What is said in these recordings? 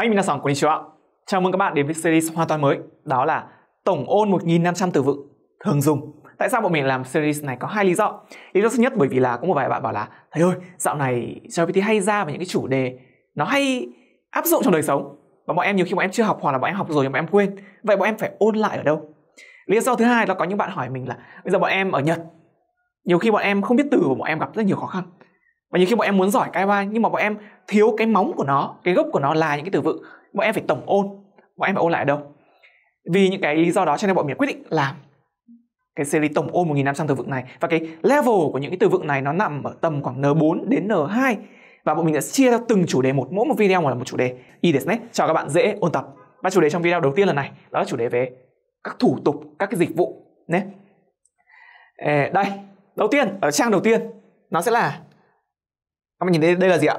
Hai mình là sòng của Nishua. Chào mừng các bạn đến với series hoàn toàn mới, đó là tổng ôn 1.500 từ vựng thường dùng. Tại sao bọn mình làm series này có hai lý do. Lý do thứ nhất bởi vì là có một vài bạn bảo là thầy ơi, dạo này GPT hay ra về những cái chủ đề nó hay áp dụng trong đời sống và bọn em nhiều khi bọn em chưa học hoặc là bọn em học rồi nhưng bọn em quên. Vậy bọn em phải ôn lại ở đâu? Lý do thứ hai là có những bạn hỏi mình là bây giờ bọn em ở Nhật nhiều khi bọn em không biết từ và bọn em gặp rất nhiều khó khăn và nhiều khi bọn em muốn giỏi cái ba nhưng mà bọn em thiếu cái móng của nó cái gốc của nó là những cái từ vựng bọn em phải tổng ôn bọn em phải ôn lại ở đâu vì những cái lý do đó cho nên bọn mình quyết định làm cái series tổng ôn 1.500 từ vựng này và cái level của những cái từ vựng này nó nằm ở tầm khoảng N4 đến N2 và bọn mình đã chia ra từng chủ đề một mỗi một video là một chủ đề y desu cho các bạn dễ ôn tập và chủ đề trong video đầu tiên lần này đó là chủ đề về các thủ tục các cái dịch vụ nhé đây đầu tiên ở trang đầu tiên nó sẽ là các bạn nhìn thấy đây là gì ạ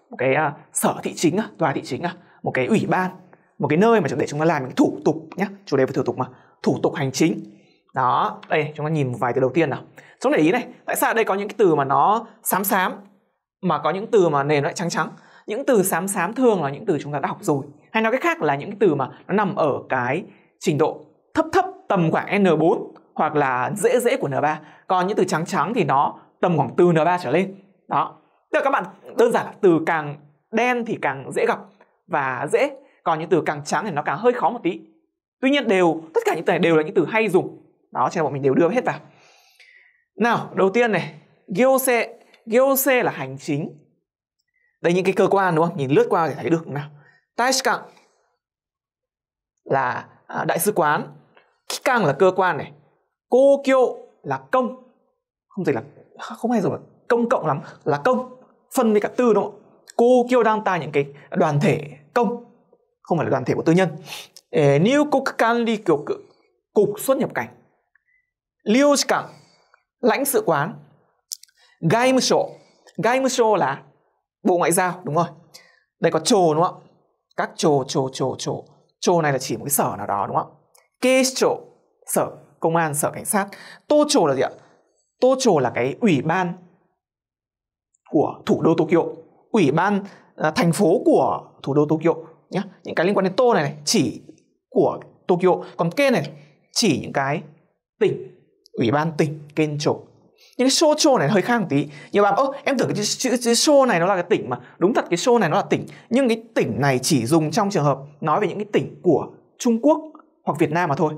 một cái uh, sở thị chính uh, tòa thị chính uh, một cái ủy ban một cái nơi mà để chúng ta làm những thủ tục nhé chủ đề về thủ tục mà thủ tục hành chính đó đây chúng ta nhìn một vài từ đầu tiên nào chúng để ý này tại sao đây có những cái từ mà nó xám xám mà có những từ mà nền lại trắng trắng những từ xám xám thường là những từ chúng ta đã học rồi hay nói cách khác là những cái từ mà nó nằm ở cái trình độ thấp thấp tầm khoảng N4 hoặc là dễ dễ của N3 còn những từ trắng trắng thì nó tầm khoảng từ N3 trở lên đó tức là các bạn đơn giản là từ càng đen thì càng dễ gặp và dễ còn những từ càng trắng thì nó càng hơi khó một tí tuy nhiên đều tất cả những từ này đều là những từ hay dùng đó cho nên bọn mình đều đưa hết vào nào đầu tiên này gyose gyose là hành chính đây những cái cơ quan đúng không nhìn lướt qua để thấy được nào taishikan là à, đại sứ quán kikan là cơ quan này kokyo là công không dịch là không hay dùng là công cộng lắm là công phân với cả tư đúng không cô kêu đang ta những cái đoàn thể công không phải là đoàn thể của tư nhân nếu cô can đi kiểu cục xuất nhập cảnh liêu cảng lãnh sự quán gai mưu sổ gai mưu sổ là bộ ngoại giao đúng rồi đây có trồ đúng không các trồ trồ trồ trồ trồ này là chỉ một cái sở nào đó đúng không kê trồ sở công an sở cảnh sát tô trồ là gì ạ tô trồ là cái ủy ban của thủ đô Tokyo ủy ban à, thành phố của thủ đô Tokyo nhé những cái liên quan đến tô này, này chỉ của Tokyo còn kê này chỉ những cái tỉnh ủy ban tỉnh kênh trộm nhưng cái show này hơi khác một tí nhiều bạn ơ em tưởng cái chữ, chữ show này nó là cái tỉnh mà đúng thật cái show này nó là tỉnh nhưng cái tỉnh này chỉ dùng trong trường hợp nói về những cái tỉnh của Trung Quốc hoặc Việt Nam mà thôi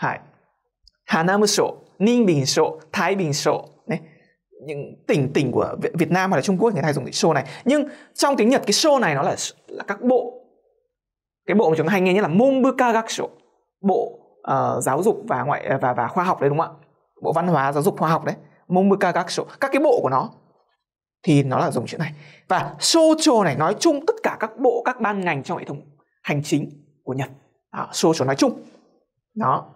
hai Hà Nam Sổ, Ninh Bình Sổ, Thái Bình Sổ đấy, những tỉnh tỉnh của Việt Nam hoặc là Trung Quốc người ta dùng cái show này nhưng trong tiếng Nhật cái show này nó là là các bộ cái bộ mà chúng ta hay nghe nhất là Monbukagakusho bộ uh, giáo dục và ngoại và và khoa học đấy đúng không ạ bộ văn hóa giáo dục khoa học đấy Monbukagakusho các cái bộ của nó thì nó là dùng chữ này và shoujo này nói chung tất cả các bộ các ban ngành trong hệ thống hành chính của Nhật à, shoujo nói chung đó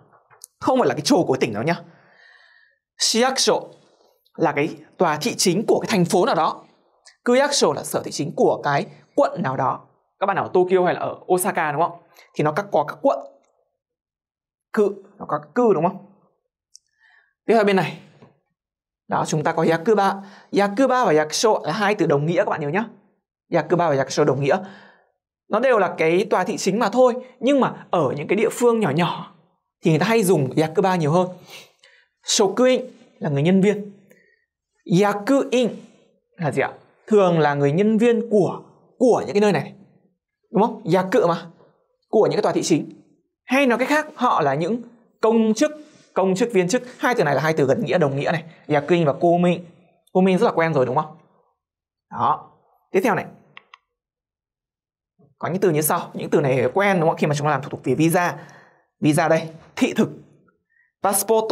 không phải là cái trồ của tỉnh đó nhá shiaksho là cái tòa thị chính của cái thành phố nào đó kuyaksho là sở thị chính của cái quận nào đó các bạn ở Tokyo hay là ở Osaka đúng không thì nó các có các quận cự nó có các cư đúng không tiếp theo bên này đó chúng ta có yakuba yakuba và yakusho là hai từ đồng nghĩa các bạn nhớ nhá yakuba và yakusho đồng nghĩa nó đều là cái tòa thị chính mà thôi nhưng mà ở những cái địa phương nhỏ nhỏ thì người ta hay dùng yakuba nhiều hơn shokuin là người nhân viên yakuin là gì ạ thường là người nhân viên của của những cái nơi này đúng không yaku mà của những cái tòa thị chính hay nói cách khác họ là những công chức công chức viên chức hai từ này là hai từ gần nghĩa đồng nghĩa này yakuin và cô minh rất là quen rồi đúng không đó tiếp theo này có những từ như sau những từ này quen đúng không khi mà chúng ta làm thủ tục về visa visa đây thị thực passport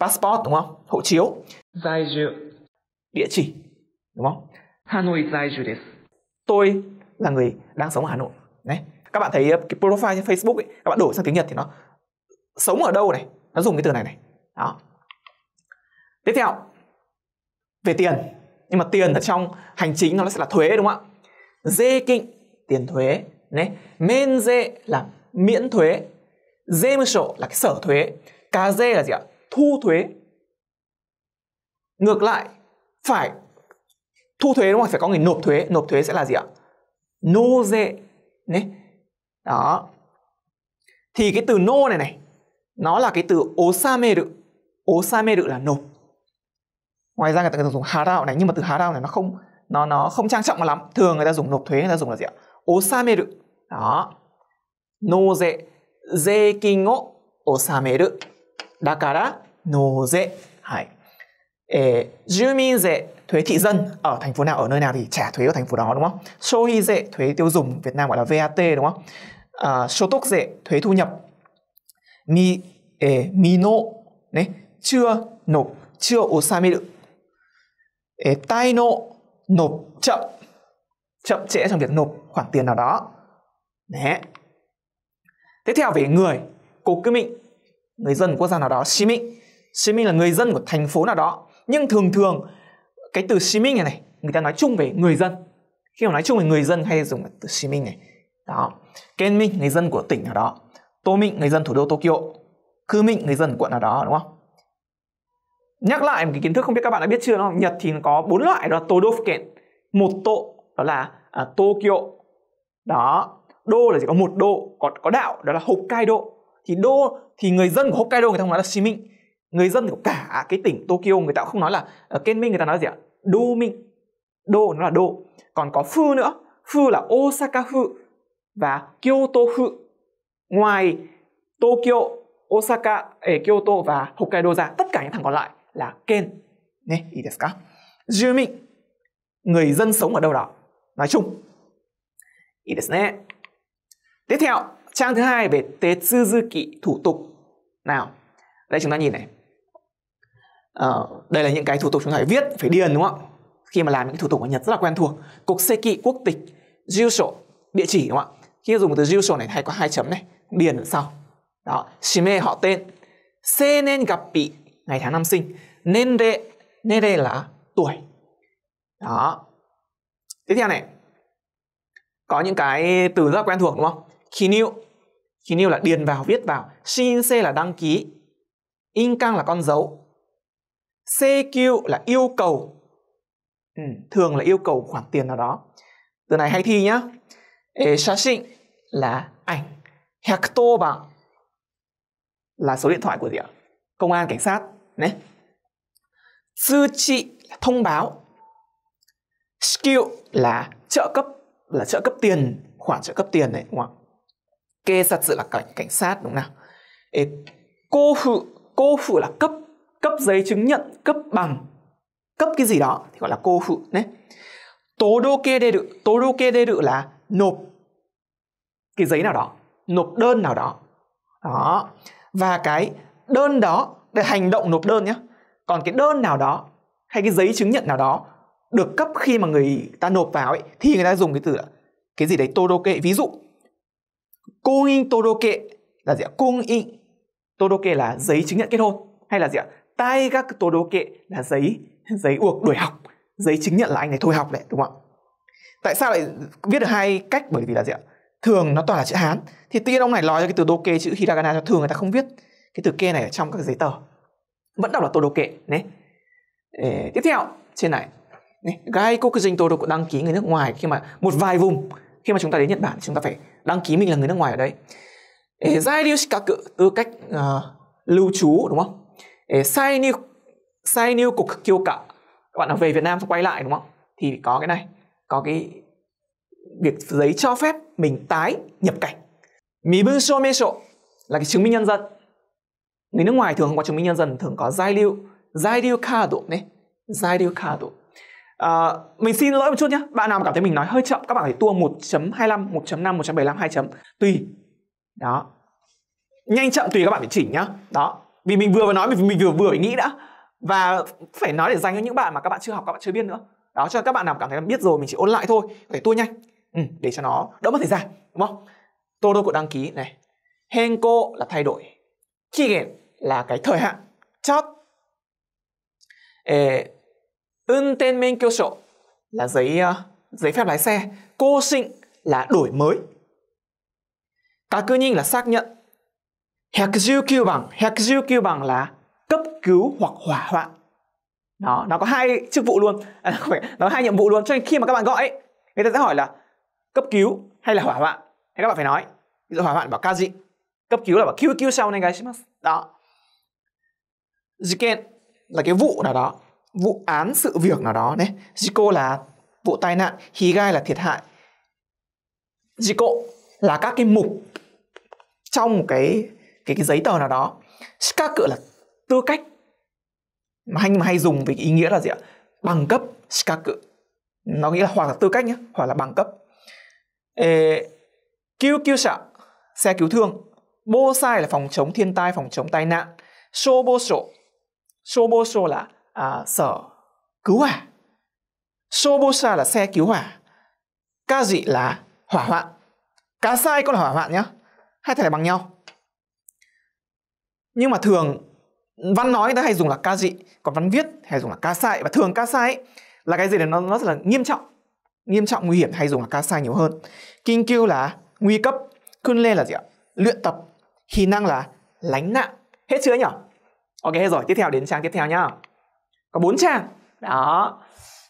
passport đúng không hộ chiếu tại địa chỉ đúng không Hà Nội Hanoi tôi là người đang sống ở Hà Nội đấy các bạn thấy cái profile trên Facebook ấy, các bạn đổi sang tiếng Nhật thì nó sống ở đâu này nó dùng cái từ này này đó tiếp theo về tiền nhưng mà tiền ở trong hành chính nó sẽ là thuế đúng không ạ dê kinh tiền thuế đấy men dê là miễn thuế Zemisho là cái sở thuế cá dê là gì ạ thu thuế ngược lại phải thu thuế đúng không phải có người nộp thuế nộp thuế sẽ là gì ạ nô dê đấy đó thì cái từ nô này này nó là cái từ osameru osameru là nộp ngoài ra người ta thường dùng harao này nhưng mà từ harao này nó không nó nó không trang trọng mà lắm thường người ta dùng nộp thuế người ta dùng là gì ạ osameru đó nô dê 税金を納める。だから、納税。はい。えー、住民税 thuế thị dân ở thành phố nào ở nơi nào thì trả thuế ở thành phố đó đúng không? Show hi dệ thuế tiêu dùng Việt Nam gọi là VAT đúng không? À, số tốc dệ thuế thu nhập mi eh, mino đấy chưa nộp chưa osameru eh, tai nộ nộp chậm chậm trễ trong việc nộp khoản tiền nào đó đấy tiếp theo về người cố cứ mệnh người dân quốc gia nào đó xí mệnh xí mệnh là người dân của thành phố nào đó nhưng thường thường cái từ xí mệnh này, này người ta nói chung về người dân khi mà nói chung về người dân hay dùng từ xí mệnh này đó ken minh người dân của tỉnh nào đó tô mịnh người dân thủ đô tokyo cư mịnh người dân quận nào đó đúng không nhắc lại một cái kiến thức không biết các bạn đã biết chưa không nhật thì có bốn loại đó là tô đô một tô đó là à, tokyo đó đô là chỉ có một đô còn có đạo đó là hokkaido thì đô thì người dân của hokkaido người ta không nói là xi người dân của cả cái tỉnh tokyo người ta cũng không nói là ở ờ, ken người ta nói gì ạ đô minh đô nó là đô còn có phư nữa phư là osaka phư và kyoto phư ngoài tokyo osaka ở kyoto và hokkaido ra tất cả những thằng còn lại là ken nè ý desu jumin người dân sống ở đâu đó nói chung いいですね。Tiếp theo, trang thứ hai về tế sư dư kỵ thủ tục. Nào, đây chúng ta nhìn này. Ờ, đây là những cái thủ tục chúng ta phải viết, phải điền đúng không ạ? Khi mà làm những thủ tục ở Nhật rất là quen thuộc. Cục xe kỵ quốc tịch, sổ địa chỉ đúng không ạ? Khi dùng từ sổ này hay có hai chấm này, điền ở sau. Đó, shime họ tên. Se nên gặp bị ngày tháng năm sinh. Nên đệ, nên đệ là tuổi. Đó. Tiếp theo này, có những cái từ rất là quen thuộc đúng không? khí new khí new là điền vào viết vào shinse là đăng ký inkang là con dấu cq là yêu cầu ừ, thường là yêu cầu khoản tiền nào đó từ này hay thi nhá e shashin là ảnh hecto bằng là số điện thoại của gì ạ công an cảnh sát đấy Sư trị là thông báo Skill là trợ cấp Là trợ cấp tiền Khoản trợ cấp tiền này đúng không? ạ 警察 là cảnh cảnh sát đúng không nào cô phụ cô phụ là cấp cấp giấy chứng nhận cấp bằng cấp cái gì đó thì gọi là cô phụ đấy tố đô kê đê đự tố đô kê đê đự là nộp cái giấy nào đó nộp đơn nào đó đó và cái đơn đó để hành động nộp đơn nhé còn cái đơn nào đó hay cái giấy chứng nhận nào đó được cấp khi mà người ta nộp vào ấy thì người ta dùng cái từ là cái gì đấy tô đô kê ví dụ Cô in tô toroke là gì ạ? Cung in tô toroke là giấy chứng nhận kết hôn hay là gì ạ? Tai gác tô đô toroke là giấy giấy uộc đuổi học, giấy chứng nhận là anh này thôi học đấy, đúng không ạ? Tại sao lại viết được hai cách? Bởi vì là gì ạ? Thường nó toàn là chữ Hán thì tiên ông này nói cho cái từ đô kê chữ hiragana cho thường người ta không viết cái từ kê này ở trong các giấy tờ. Vẫn đọc là tô đô đấy. nhé. tiếp theo trên này gai quốc dinh đô đăng ký người nước ngoài khi mà một vài vùng khi mà chúng ta đến Nhật Bản chúng ta phải đăng ký mình là người nước ngoài ở đây e zairu shikaku tư cách uh, lưu trú đúng không e sai new sai new cục kêu cả các bạn nào về Việt Nam xong quay lại đúng không thì có cái này có cái việc giấy cho phép mình tái nhập cảnh Mibun Shomesho là cái chứng minh nhân dân Người nước ngoài thường không có chứng minh nhân dân Thường có lưu, Zairu Zairu Kado này lưu card À, mình xin lỗi một chút nhé Bạn nào mà cảm thấy mình nói hơi chậm Các bạn phải tua 1.25, 1.5, 1.75, 2 chấm Tùy Đó Nhanh chậm tùy các bạn phải chỉnh nhá Đó Vì mình vừa mới nói Mình vừa vừa nghĩ đã Và phải nói để dành cho những bạn mà các bạn chưa học Các bạn chưa biết nữa Đó cho các bạn nào cảm thấy biết rồi Mình chỉ ôn lại thôi Phải tua nhanh ừ, Để cho nó đỡ mất thời gian Đúng không Todo của đăng ký này Henko là thay đổi Chigen là cái thời hạn Chót Ưng tên men kiêu sổ là giấy uh, giấy phép lái xe. Cô sinh là đổi mới. Các cư nhìn là xác nhận. Hyakujuku bằng, Hyakujuku bằng là cấp cứu hoặc hỏa hoạn. nó nó có hai chức vụ luôn. À, không phải, nó có hai nhiệm vụ luôn. Cho nên khi mà các bạn gọi ấy, người ta sẽ hỏi là cấp cứu hay là hỏa hoạn. Hay các bạn phải nói. Ví dụ hỏa hoạn bảo kaji. Cấp cứu là bảo kyukyusau negashimasu. Đó. Jiken là cái vụ nào đó vụ án sự việc nào đó đấy jiko là vụ tai nạn higai là thiệt hại jiko là các cái mục trong một cái cái cái giấy tờ nào đó shikaku là tư cách mà hay mà hay dùng với ý nghĩa là gì ạ bằng cấp shikaku nó nghĩa là hoặc là tư cách nhé hoặc là bằng cấp Ê, cứu cứu xạ xe cứu thương bô sai là phòng chống thiên tai phòng chống tai nạn shobosho shobosho là à, sở cứu hỏa sobosa là xe cứu hỏa ca là hỏa hoạn cá sai cũng là hỏa hoạn nhá hai thẻ này bằng nhau nhưng mà thường văn nói người ta hay dùng là ca còn văn viết hay dùng là ca và thường ca là cái gì đó nó, nó rất là nghiêm trọng nghiêm trọng nguy hiểm hay dùng là ca nhiều hơn kinh là nguy cấp cun là gì ạ luyện tập hì năng là lánh nạn hết chưa nhỉ ok hết rồi tiếp theo đến trang tiếp theo nhá có bốn trang đó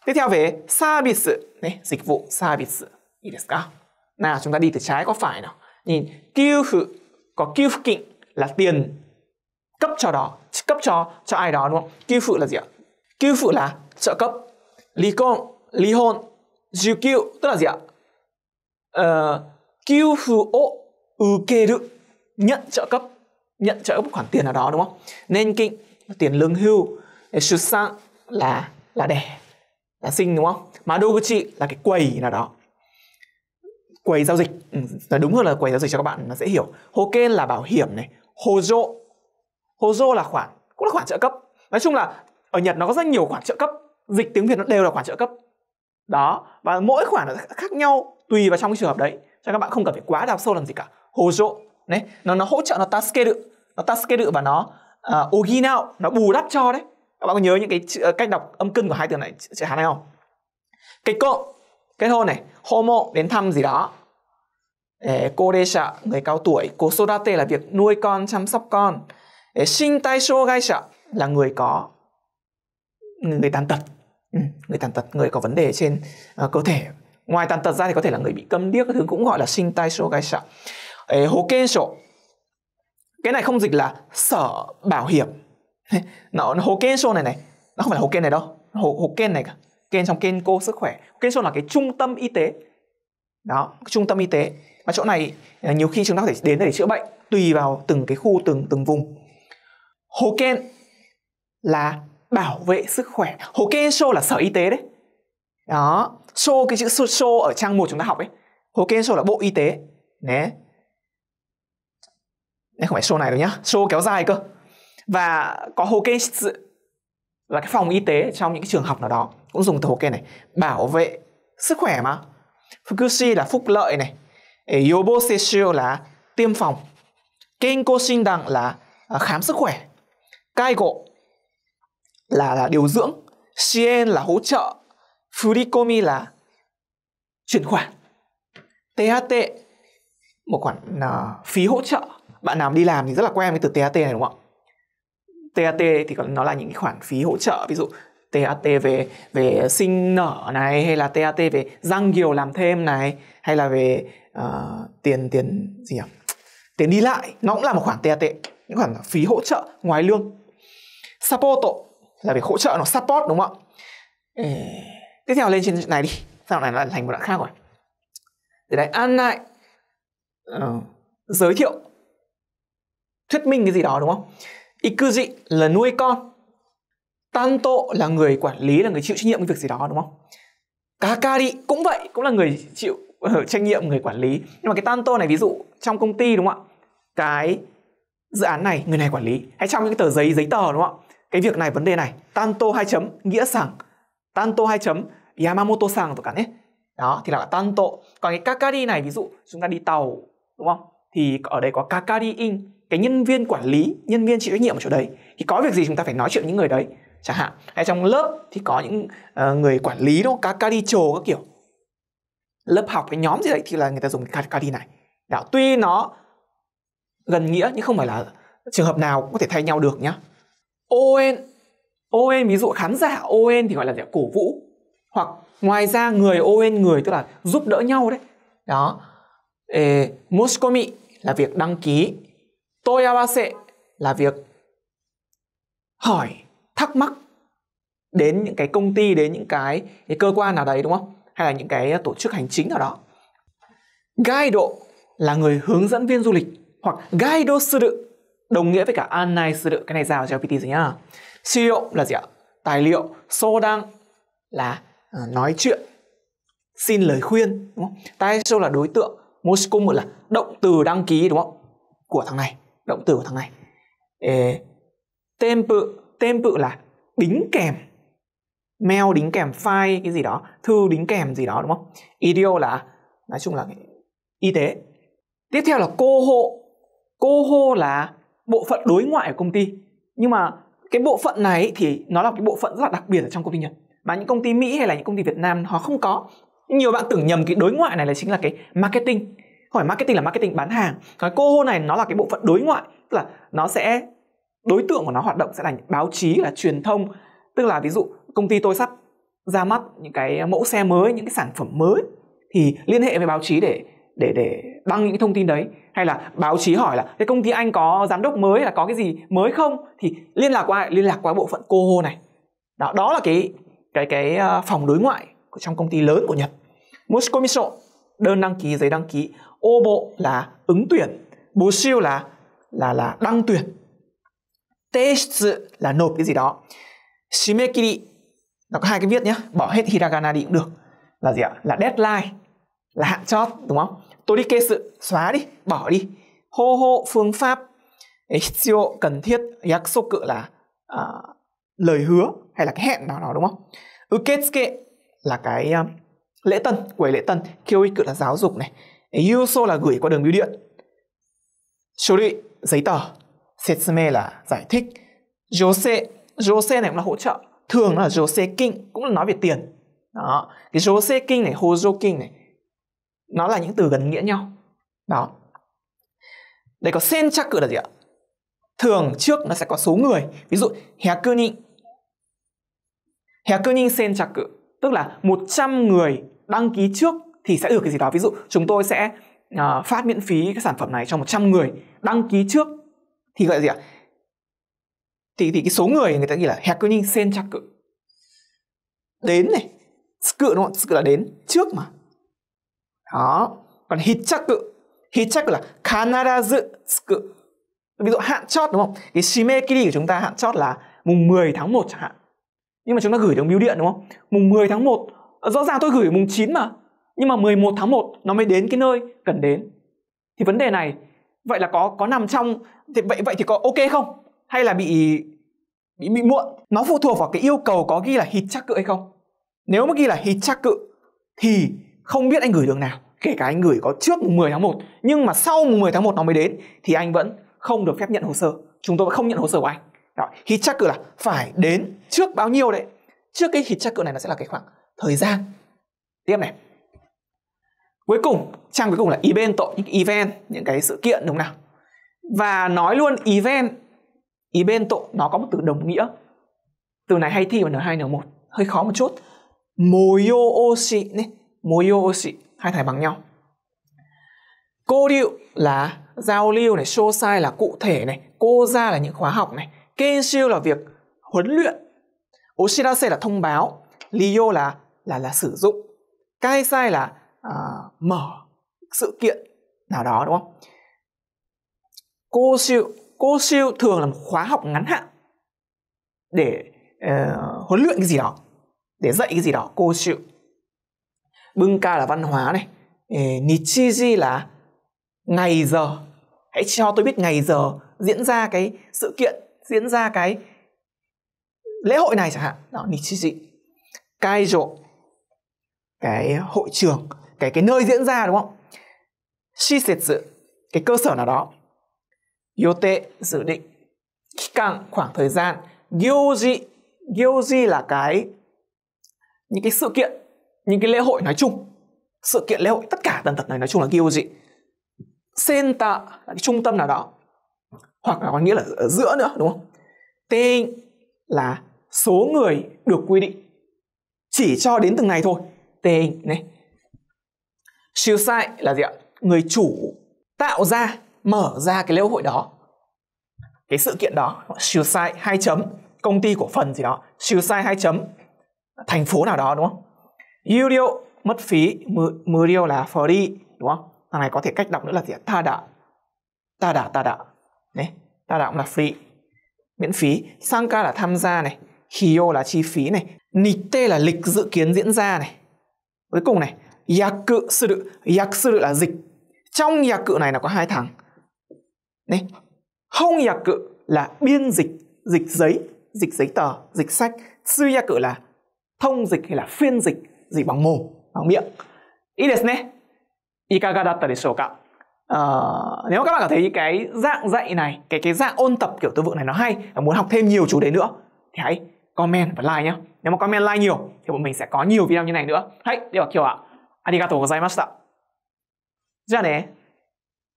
tiếp theo về service này dịch vụ service いいですか nào chúng ta đi từ trái qua phải nào nhìn kyufu có kyufukin là tiền cấp cho đó cấp cho cho ai đó đúng không kyufu là gì ạ kyufu là trợ cấp likon lihon jukyu tức là gì ạ uh, kyufu o ukeru nhận trợ cấp nhận trợ cấp khoản tiền nào đó đúng không nên kinh tiền lương hưu để sang là là đẻ là sinh đúng không mà đô chị là cái quầy nào đó quầy giao dịch là ừ, đúng hơn là quầy giao dịch cho các bạn nó dễ hiểu hoken là bảo hiểm này hojo hojo là khoản cũng là khoản trợ cấp nói chung là ở nhật nó có rất nhiều khoản trợ cấp dịch tiếng việt nó đều là khoản trợ cấp đó và mỗi khoản nó khác nhau tùy vào trong cái trường hợp đấy cho các bạn không cần phải quá đào sâu làm gì cả hojo đấy nó nó hỗ trợ nó được nó được và nó uh, ờ, oginao nó bù đắp cho đấy các bạn có nhớ những cái chữ, ờ, cách đọc âm cưng của hai từ này chữ hán này không cái cộ kết hôn này homo đến thăm gì đó cô đê sợ người cao tuổi cô sodate là việc nuôi con chăm sóc con sinh tai sô gai sợ là người có người tàn tật ừ, người tàn tật người có vấn đề trên ờ, cơ thể ngoài tàn tật ra thì có thể là người bị câm điếc thứ cũng gọi là sinh tai sô gai sợ hồ kên sổ cái này không dịch là sở bảo hiểm nó, nó show này này nó không phải là Hokken này đâu Hồ, ken này cả Ken trong Ken cô sức khỏe ken show là cái trung tâm y tế đó trung tâm y tế và chỗ này à, nhiều khi chúng ta có thể đến để chữa bệnh tùy vào từng cái khu từng từng vùng Hokken là bảo vệ sức khỏe show là sở y tế đấy đó show cái chữ show so ở trang một chúng ta học ấy show là bộ y tế đấy Đây không phải show này đâu nhá Show kéo dài cơ và có hồ kê là cái phòng y tế trong những cái trường học nào đó cũng dùng từ hồ kê này bảo vệ sức khỏe mà fukushi là phúc lợi này yobo seshu là tiêm phòng kenko đặng là à, khám sức khỏe kaigo là là điều dưỡng shien là hỗ trợ furikomi là chuyển khoản THT một khoản uh, phí hỗ trợ bạn nào đi làm thì rất là quen với từ THT này đúng không TAT thì nó là những khoản phí hỗ trợ ví dụ TAT về về sinh nở này hay là TAT về răng nhiều làm thêm này hay là về uh, tiền tiền gì nhỉ tiền đi lại nó cũng là một khoản TAT những khoản phí hỗ trợ ngoài lương support là việc hỗ trợ nó support đúng không ạ Ê... tiếp theo lên trên này đi sau này là thành một đoạn khác rồi để đấy ăn lại uh, giới thiệu thuyết minh cái gì đó đúng không Ikuji là nuôi con. Tanto là người quản lý, là người chịu trách nhiệm với việc gì đó đúng không? Kakari cũng vậy, cũng là người chịu uh, trách nhiệm, người quản lý. Nhưng mà cái Tanto này ví dụ trong công ty đúng không ạ? Cái dự án này người này quản lý hay trong những cái tờ giấy giấy tờ đúng không ạ cái việc này vấn đề này tanto hai chấm nghĩa sảng tanto hai chấm yamamoto sảng và cả nhé đó thì là tanto còn cái kakari này ví dụ chúng ta đi tàu đúng không thì ở đây có kakari in cái nhân viên quản lý nhân viên chịu trách nhiệm ở chỗ đấy thì có việc gì chúng ta phải nói chuyện những người đấy chẳng hạn hay trong lớp thì có những uh, người quản lý đó các caricho các kiểu lớp học cái nhóm gì đấy thì là người ta dùng cái cari này đạo tuy nó gần nghĩa nhưng không phải là trường hợp nào cũng có thể thay nhau được nhá on on ví dụ khán giả on thì gọi là cổ vũ hoặc ngoài ra người on người tức là giúp đỡ nhau đấy đó e, moskomi là việc đăng ký sẽ à, là việc hỏi thắc mắc đến những cái công ty đến những cái, cái cơ quan nào đấy đúng không? Hay là những cái tổ chức hành chính nào đó. Guide là người hướng dẫn viên du lịch hoặc guide suru đồng nghĩa với cả an sư suru cái này giao cho GPT rồi nhá. Shio e là gì ạ? Tài liệu, so đăng là ờ, nói chuyện xin lời khuyên đúng không? Tai show là đối tượng, Moscow là động từ đăng ký đúng không? Của thằng này động từ của thằng này Ê, tên bự tên bự là đính kèm mail đính kèm file cái gì đó thư đính kèm gì đó đúng không idio là nói chung là y tế tiếp theo là cô hộ cô hô là bộ phận đối ngoại của công ty nhưng mà cái bộ phận này thì nó là cái bộ phận rất là đặc biệt ở trong công ty nhật mà những công ty mỹ hay là những công ty việt nam họ không có nhiều bạn tưởng nhầm cái đối ngoại này là chính là cái marketing phải marketing là marketing bán hàng cái cô hô này nó là cái bộ phận đối ngoại tức là nó sẽ đối tượng của nó hoạt động sẽ là báo chí là truyền thông tức là ví dụ công ty tôi sắp ra mắt những cái mẫu xe mới những cái sản phẩm mới thì liên hệ với báo chí để để để đăng những cái thông tin đấy hay là báo chí hỏi là cái công ty anh có giám đốc mới là có cái gì mới không thì liên lạc qua liên lạc qua bộ phận cô hô này đó đó là cái cái cái ờ, phòng đối ngoại trong công ty lớn của Nhật Muskomiso đơn đăng ký giấy đăng ký ô bộ là ứng tuyển bố siêu là là là đăng tuyển tê là nộp cái gì đó shimekiri nó có hai cái viết nhé, bỏ hết hiragana đi cũng được là gì ạ là deadline là hạn chót đúng không tôi đi kê sự xóa đi bỏ đi hô hô phương pháp hitsio cần thiết yakusoku là à, lời hứa hay là cái hẹn nào đó đúng không uketsuke là cái à, lễ tân quầy lễ tân kyoiku là giáo dục này yuso là gửi qua đường bưu điện shuri giấy tờ setsume là giải thích jose jose này cũng là hỗ trợ thường là jose king cũng là nói về tiền đó cái jose king này hojo king này nó là những từ gần nghĩa nhau đó đây có sen chắc cự là gì ạ thường trước nó sẽ có số người ví dụ hekuni hekuni sen chắc cự tức là 100 người đăng ký trước thì sẽ được cái gì đó ví dụ chúng tôi sẽ uh, phát miễn phí cái sản phẩm này cho 100 người đăng ký trước thì gọi là gì ạ thì, thì cái số người người ta ghi là hackening sen chắc cự đến này cự đúng không cự là đến trước mà đó còn hit chắc cự hit chắc là kanarazu cự ví dụ hạn chót đúng không cái shimekiri của chúng ta hạn chót là mùng 10 tháng 1 chẳng hạn nhưng mà chúng ta gửi được bưu điện đúng không mùng 10 tháng 1 rõ ràng tôi gửi mùng 9 mà nhưng mà 11 tháng 1 nó mới đến cái nơi cần đến thì vấn đề này vậy là có có nằm trong thì vậy vậy thì có ok không hay là bị bị bị muộn nó phụ thuộc vào cái yêu cầu có ghi là hít chắc cự hay không nếu mà ghi là hít chắc cự thì không biết anh gửi được nào kể cả anh gửi có trước mùng 10 tháng 1 nhưng mà sau mùng 10 tháng 1 nó mới đến thì anh vẫn không được phép nhận hồ sơ chúng tôi không nhận hồ sơ của anh đó hít chắc cự là phải đến trước bao nhiêu đấy trước cái hít chắc cự này nó sẽ là cái khoảng thời gian tiếp này cuối cùng trang cuối cùng là event tội những event những cái sự kiện đúng không nào và nói luôn event event tội nó có một từ đồng nghĩa từ này hay thi vào n hai n một hơi khó một chút moyooshi này moyooshi hai thầy bằng nhau cô điệu là giao lưu này show sai là cụ thể này cô ra là những khóa học này kenshiu là việc huấn luyện oshirase là thông báo liyo là là là sử dụng cái sai là à, mở sự kiện nào đó đúng không cô siêu cô siêu thường là một khóa học ngắn hạn để uh, huấn luyện cái gì đó để dạy cái gì đó cô siêu bưng ca là văn hóa này nichiji là ngày giờ hãy cho tôi biết ngày giờ diễn ra cái sự kiện diễn ra cái lễ hội này chẳng hạn đó nichiji kaijo cái hội trường cái cái nơi diễn ra đúng không shi sự cái cơ sở nào đó yote dự định khi càng khoảng thời gian gyoji gyoji là cái những cái sự kiện những cái lễ hội nói chung sự kiện lễ hội tất cả tần tật này nói chung là gyoji center là cái trung tâm nào đó hoặc là có nghĩa là ở giữa nữa đúng không tên là số người được quy định chỉ cho đến từng ngày thôi tên này siêu sai là gì ạ người chủ tạo ra mở ra cái lễ hội đó cái sự kiện đó siêu sai hai chấm công ty cổ phần gì đó siêu sai hai chấm thành phố nào đó đúng không Yurio mất phí Murio là free đúng không thằng này có thể cách đọc nữa là gì ạ, ta đã ta đã ta đã này, ta đã cũng là free miễn phí sanka là tham gia này hiyo là chi phí này nite là lịch dự kiến diễn ra này cuối cùng này yak cự sư đự yak sư đự là dịch trong yak cự này là có hai thằng đấy hông yak cự là biên dịch dịch giấy dịch giấy tờ dịch sách sư yak cự là thông dịch hay là phiên dịch dịch bằng mồm bằng miệng ý ne ikaga datta desho ka ờ, nếu các bạn cảm thấy cái dạng dạy này cái cái dạng ôn tập kiểu từ vựng này nó hay muốn học thêm nhiều chủ đề nữa thì hãy comment và like nhé nếu mà comment like nhiều thì bọn mình sẽ có nhiều video như này nữa đi vào kiểu ạ. はいでは今日はありがとうございましたじゃあね